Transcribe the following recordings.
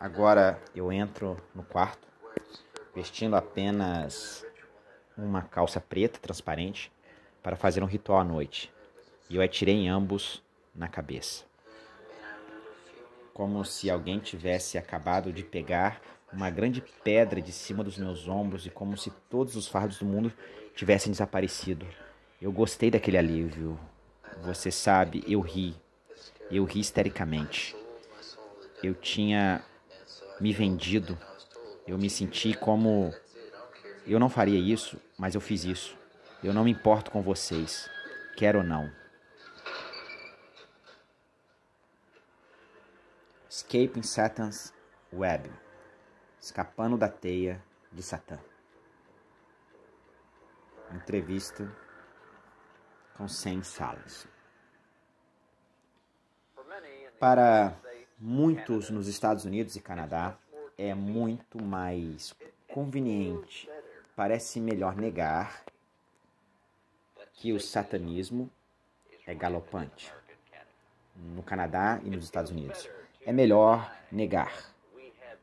Agora eu entro no quarto, vestindo apenas uma calça preta transparente para fazer um ritual à noite. E eu atirei ambos na cabeça. Como se alguém tivesse acabado de pegar uma grande pedra de cima dos meus ombros e como se todos os fardos do mundo tivessem desaparecido. Eu gostei daquele alívio. Você sabe, eu ri. Eu ri histericamente. Eu tinha me vendido. Eu me senti como eu não faria isso, mas eu fiz isso. Eu não me importo com vocês, quer ou não. Escaping Satan's Web Escapando da Teia de Satã. Entrevista com Sam Salas. Para muitos nos Estados Unidos e Canadá, é muito mais conveniente, parece melhor negar que o satanismo é galopante no Canadá e nos Estados Unidos. É melhor negar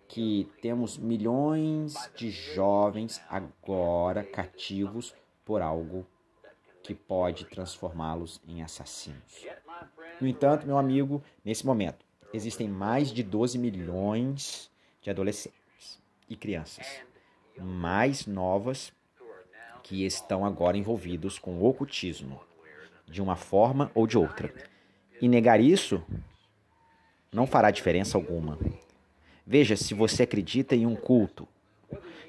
que temos milhões de jovens agora cativos por algo que pode transformá-los em assassinos. No entanto, meu amigo, nesse momento, existem mais de 12 milhões de adolescentes e crianças mais novas que estão agora envolvidos com o ocultismo, de uma forma ou de outra. E negar isso não fará diferença alguma. Veja, se você acredita em um culto,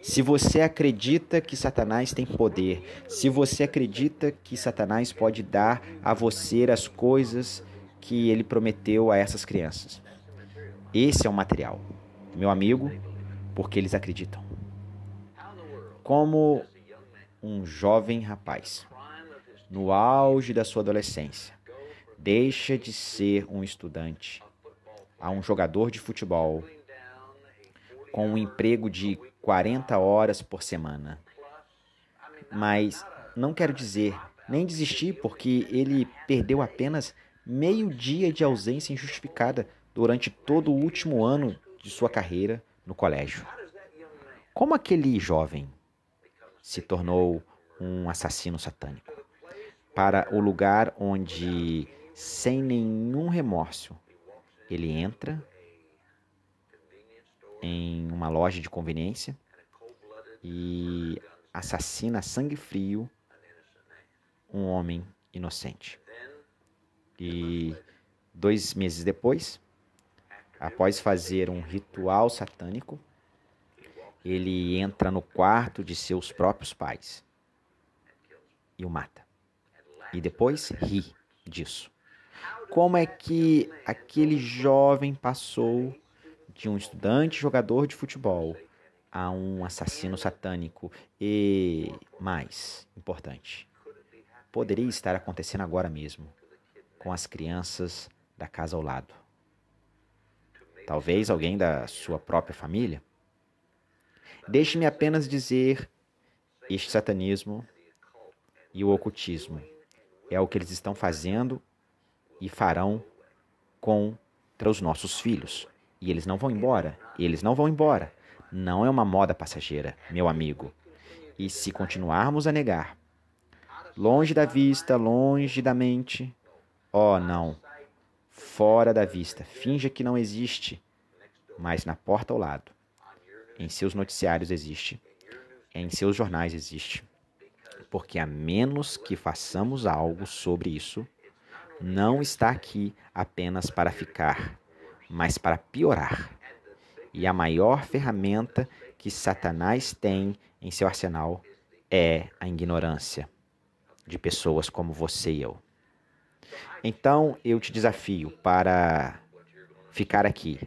se você acredita que Satanás tem poder, se você acredita que Satanás pode dar a você as coisas que ele prometeu a essas crianças. Esse é o material, meu amigo, porque eles acreditam. Como um jovem rapaz, no auge da sua adolescência, deixa de ser um estudante a um jogador de futebol com um emprego de 40 horas por semana. Mas não quero dizer nem desistir, porque ele perdeu apenas meio dia de ausência injustificada durante todo o último ano de sua carreira no colégio. Como aquele jovem se tornou um assassino satânico para o lugar onde, sem nenhum remorso, ele entra em uma loja de conveniência e assassina a sangue frio um homem inocente. É e dois meses depois, após fazer um ritual satânico, ele entra no quarto de seus próprios pais e o mata. E depois ri disso. Como é que aquele jovem passou de um estudante jogador de futebol a um assassino satânico e mais importante, poderia estar acontecendo agora mesmo com as crianças da casa ao lado. Talvez alguém da sua própria família. Deixe-me apenas dizer: este satanismo e o ocultismo é o que eles estão fazendo e farão contra os nossos filhos. E eles não vão embora, eles não vão embora. Não é uma moda passageira, meu amigo. E se continuarmos a negar, longe da vista, longe da mente, Oh, não! Fora da vista, finja que não existe, mas na porta ao lado. Em seus noticiários existe, em seus jornais existe. Porque a menos que façamos algo sobre isso, não está aqui apenas para ficar, mas para piorar. E a maior ferramenta que Satanás tem em seu arsenal é a ignorância de pessoas como você e eu. Então eu te desafio para ficar aqui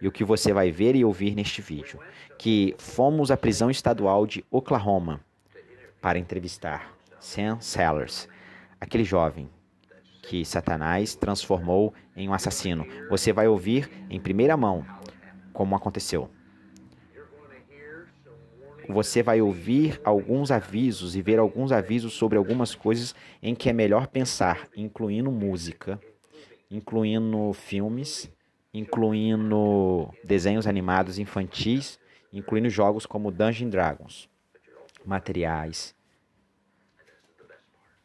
e o que você vai ver e ouvir neste vídeo, que fomos à prisão estadual de Oklahoma para entrevistar Sam Sellers, aquele jovem que Satanás transformou em um assassino. Você vai ouvir em primeira mão como aconteceu você vai ouvir alguns avisos e ver alguns avisos sobre algumas coisas em que é melhor pensar, incluindo música, incluindo filmes, incluindo desenhos animados infantis, incluindo jogos como Dungeons Dragons, materiais.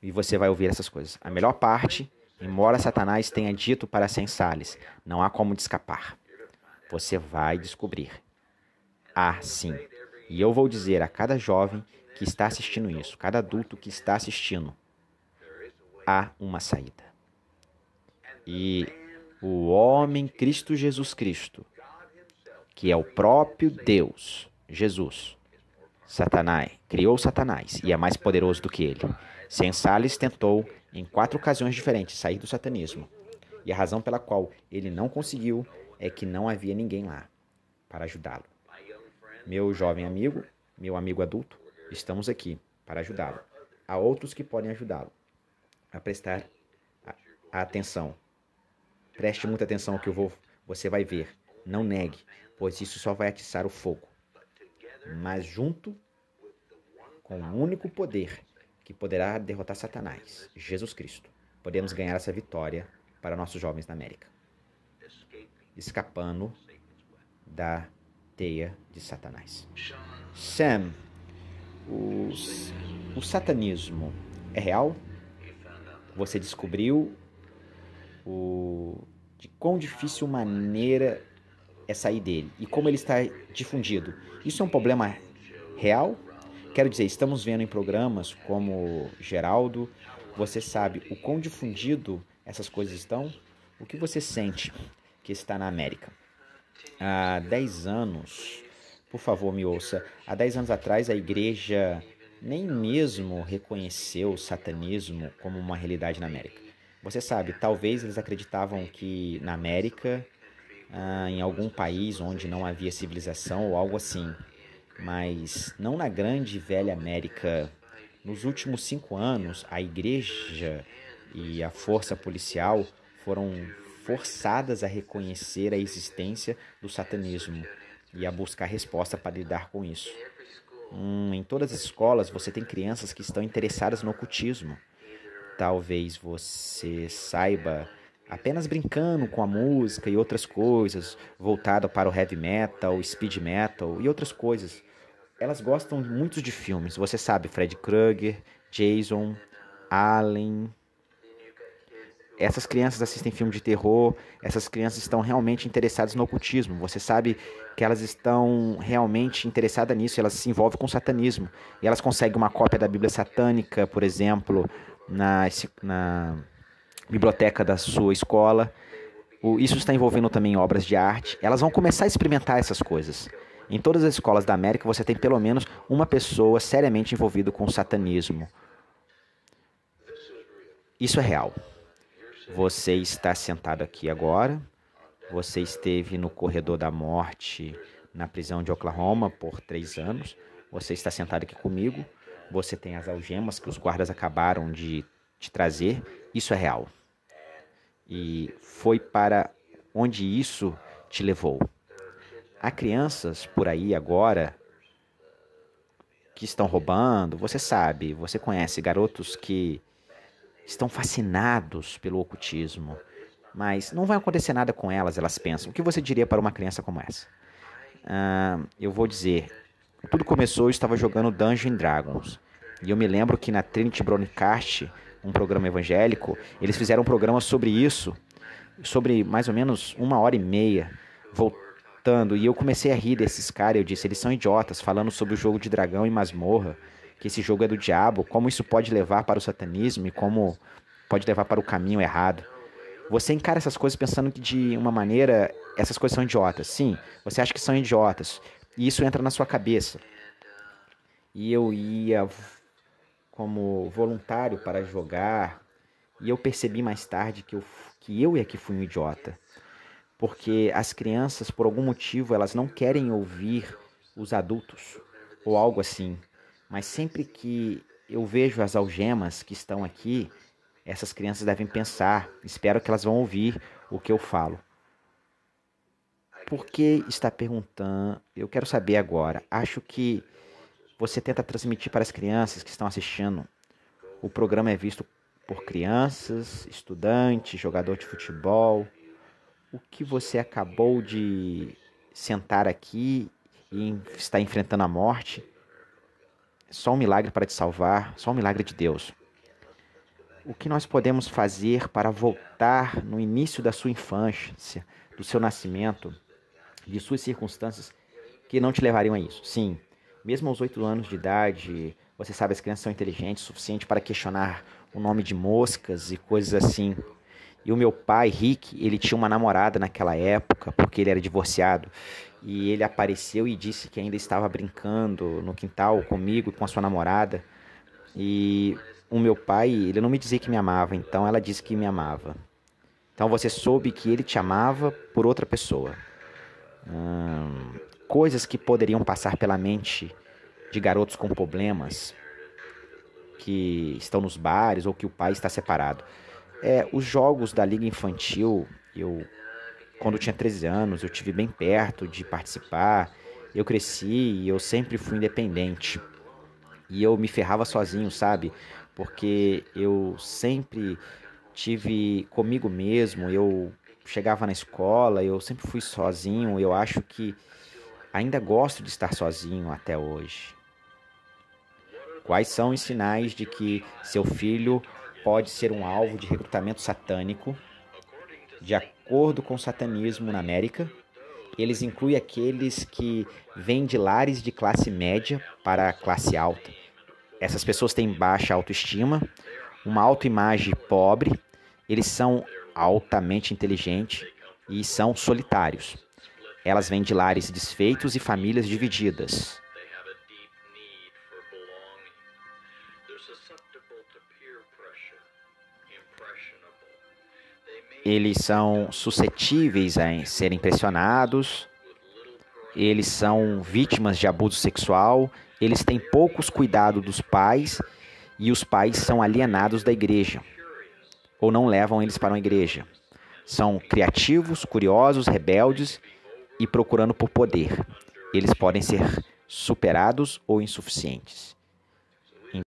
E você vai ouvir essas coisas. A melhor parte, embora Satanás tenha dito para Sensales, não há como de escapar. Você vai descobrir. Ah, sim. E eu vou dizer a cada jovem que está assistindo isso, cada adulto que está assistindo, há uma saída. E o homem Cristo Jesus Cristo, que é o próprio Deus, Jesus, Satanás, criou Satanás e é mais poderoso do que ele. Sensales tentou, em quatro ocasiões diferentes, sair do satanismo. E a razão pela qual ele não conseguiu é que não havia ninguém lá para ajudá-lo. Meu jovem amigo, meu amigo adulto, estamos aqui para ajudá-lo. Há outros que podem ajudá-lo a prestar a, atenção. Preste muita atenção ao que eu vou, você vai ver. Não negue, pois isso só vai atiçar o fogo. Mas junto com o único poder que poderá derrotar Satanás, Jesus Cristo, podemos ganhar essa vitória para nossos jovens na América. Escapando da teia de Satanás. Sam, o, o satanismo é real? Você descobriu o, de quão difícil maneira é sair dele e como ele está difundido. Isso é um problema real? Quero dizer, estamos vendo em programas como Geraldo, você sabe o quão difundido essas coisas estão? O que você sente que está na América? há 10 anos, por favor, me ouça, há 10 anos atrás a igreja nem mesmo reconheceu o satanismo como uma realidade na América. Você sabe, talvez eles acreditavam que na América, ah, em algum país onde não havia civilização ou algo assim, mas não na grande e velha América. Nos últimos cinco anos, a igreja e a força policial foram forçadas a reconhecer a existência do satanismo e a buscar resposta para lidar com isso. Hum, em todas as escolas você tem crianças que estão interessadas no ocultismo. Talvez você saiba apenas brincando com a música e outras coisas, voltado para o heavy metal, speed metal e outras coisas. Elas gostam muito de filmes, você sabe, Fred Krueger, Jason, Allen, essas crianças assistem filme de terror, essas crianças estão realmente interessadas no ocultismo. Você sabe que elas estão realmente interessadas nisso, elas se envolvem com o satanismo. E elas conseguem uma cópia da Bíblia satânica, por exemplo, na, na biblioteca da sua escola. Isso está envolvendo também obras de arte. Elas vão começar a experimentar essas coisas. Em todas as escolas da América, você tem pelo menos uma pessoa seriamente envolvida com o satanismo. Isso é real. Você está sentado aqui agora. Você esteve no corredor da morte na prisão de Oklahoma por três anos. Você está sentado aqui comigo. Você tem as algemas que os guardas acabaram de te trazer. Isso é real. E foi para onde isso te levou. Há crianças por aí agora que estão roubando. Você sabe, você conhece garotos que estão fascinados pelo ocultismo, mas não vai acontecer nada com elas, elas pensam. O que você diria para uma criança como essa? Ah, eu vou dizer: tudo começou, eu estava jogando Dungeons Dragons. E eu me lembro que na Trinity Broadcast, um programa evangélico, eles fizeram um programa sobre isso, sobre mais ou menos uma hora e meia, voltando. E eu comecei a rir desses caras. Eu disse: eles são idiotas, falando sobre o jogo de dragão e masmorra que esse jogo é do diabo, como isso pode levar para o satanismo e como pode levar para o caminho errado. Você encara essas coisas pensando que de uma maneira essas coisas são idiotas. Sim, você acha que são idiotas. E isso entra na sua cabeça. E eu ia como voluntário para jogar e eu percebi mais tarde que eu, que eu é que fui um idiota. Porque as crianças, por algum motivo, elas não querem ouvir os adultos ou algo assim. Mas sempre que eu vejo as algemas que estão aqui, essas crianças devem pensar, espero que elas vão ouvir o que eu falo. Por que está perguntando? Eu quero saber agora. Acho que você tenta transmitir para as crianças que estão assistindo. O programa é visto por crianças, estudantes, jogador de futebol. O que você acabou de sentar aqui e está enfrentando a morte? Só um milagre para te salvar, só um milagre de Deus. O que nós podemos fazer para voltar no início da sua infância, do seu nascimento, de suas circunstâncias que não te levariam a isso? Sim, mesmo aos oito anos de idade, você sabe, as crianças são inteligentes o suficiente para questionar o nome de moscas e coisas assim e o meu pai, Rick, ele tinha uma namorada naquela época, porque ele era divorciado. E ele apareceu e disse que ainda estava brincando no quintal comigo, com a sua namorada. E o meu pai, ele não me dizia que me amava, então ela disse que me amava. Então você soube que ele te amava por outra pessoa. Hum, coisas que poderiam passar pela mente de garotos com problemas que estão nos bares ou que o pai está separado. É, os jogos da Liga Infantil, eu quando eu tinha 13 anos, eu tive bem perto de participar. Eu cresci e eu sempre fui independente. E eu me ferrava sozinho, sabe? Porque eu sempre tive comigo mesmo, eu chegava na escola, eu sempre fui sozinho, eu acho que ainda gosto de estar sozinho até hoje. Quais são os sinais de que seu filho pode ser um alvo de recrutamento satânico. De acordo com o satanismo na América, eles incluem aqueles que vêm de lares de classe média para classe alta. Essas pessoas têm baixa autoestima, uma autoimagem pobre, eles são altamente inteligentes e são solitários. Elas vêm de lares desfeitos e famílias divididas. eles são suscetíveis a serem pressionados, eles são vítimas de abuso sexual, eles têm poucos cuidados dos pais e os pais são alienados da igreja ou não levam eles para uma igreja. São criativos, curiosos, rebeldes e procurando por poder. Eles podem ser superados ou insuficientes.